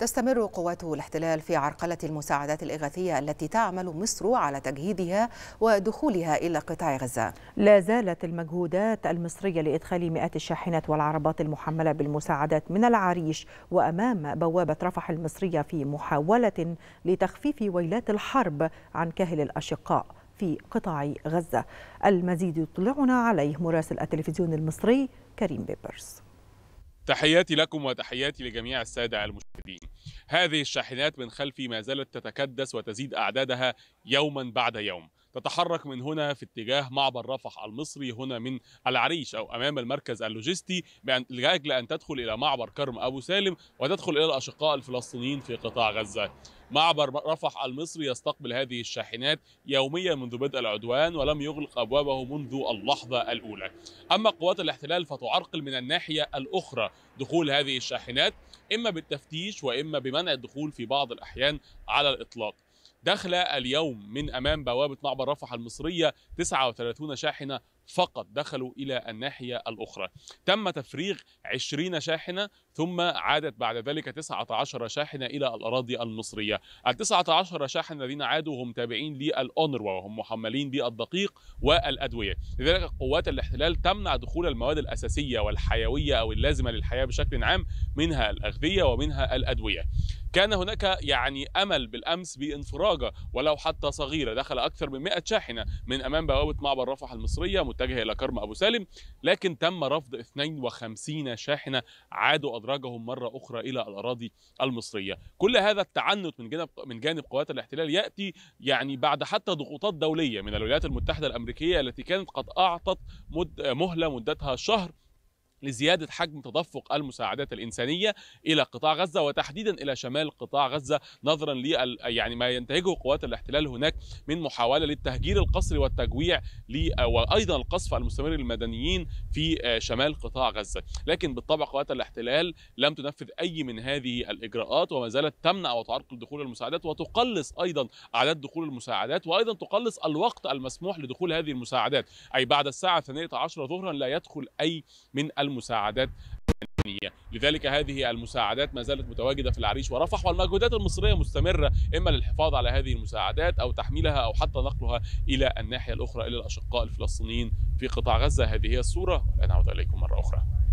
تستمر قوات الاحتلال في عرقلة المساعدات الإغاثية التي تعمل مصر على تجهيزها ودخولها إلى قطاع غزة لا زالت المجهودات المصرية لإدخال مئات الشاحنات والعربات المحملة بالمساعدات من العريش وأمام بوابة رفح المصرية في محاولة لتخفيف ويلات الحرب عن كاهل الأشقاء في قطاع غزة المزيد يطلعنا عليه مراسل التلفزيون المصري كريم بيبرس تحياتي لكم وتحياتي لجميع السادة المشاهدين. هذه الشاحنات من خلفي ما زالت تتكدس وتزيد أعدادها يوما بعد يوم. تتحرك من هنا في اتجاه معبر رفح المصري هنا من العريش او امام المركز اللوجستي لاجل ان تدخل الى معبر كرم ابو سالم وتدخل الى الاشقاء الفلسطينيين في قطاع غزه. معبر رفح المصري يستقبل هذه الشاحنات يوميا منذ بدء العدوان ولم يغلق أبوابه منذ اللحظة الأولى أما قوات الاحتلال فتعرقل من الناحية الأخرى دخول هذه الشاحنات إما بالتفتيش وإما بمنع الدخول في بعض الأحيان على الإطلاق دخل اليوم من أمام بوابة معبر رفح المصرية 39 شاحنة فقط دخلوا إلى الناحية الأخرى تم تفريغ 20 شاحنة ثم عادت بعد ذلك 19 شاحنة إلى الأراضي المصرية ال 19 شاحنة الذين عادوا هم تابعين للأونروا وهم محملين بالدقيق والأدوية لذلك قوات الاحتلال تمنع دخول المواد الأساسية والحيوية أو اللازمة للحياة بشكل عام منها الأغذية ومنها الأدوية كان هناك يعني امل بالامس بانفراجه ولو حتى صغيره دخل اكثر من 100 شاحنه من امام بوابه معبر رفح المصريه متجهه الى كرم ابو سالم لكن تم رفض 52 شاحنه عادوا ادراجهم مره اخرى الى الاراضي المصريه كل هذا التعنت من جانب من جانب قوات الاحتلال ياتي يعني بعد حتى ضغوطات دوليه من الولايات المتحده الامريكيه التي كانت قد اعطت مد مهله مدتها شهر لزيادة حجم تدفق المساعدات الإنسانية إلى قطاع غزة وتحديدا إلى شمال قطاع غزة نظرا ل يعني ما ينتهجه قوات الاحتلال هناك من محاولة للتهجير القسري والتجويع وأيضا القصف المستمر للمدنيين في آه، شمال قطاع غزة لكن بالطبع قوات الاحتلال لم تنفذ أي من هذه الإجراءات وما زالت تمنع وتعرقل دخول المساعدات وتقلص أيضا أعداد دخول المساعدات وأيضا تقلص الوقت المسموح لدخول هذه المساعدات أي بعد الساعة 12 ظهرا لا يدخل أي من الم... المساعدات لذلك هذه المساعدات ما زالت متواجدة في العريش ورفح والمجهودات المصرية مستمرة إما للحفاظ على هذه المساعدات أو تحميلها أو حتى نقلها إلى الناحية الأخرى إلى الأشقاء الفلسطينيين في قطاع غزة هذه هي الصورة والآن أعود إليكم مرة أخرى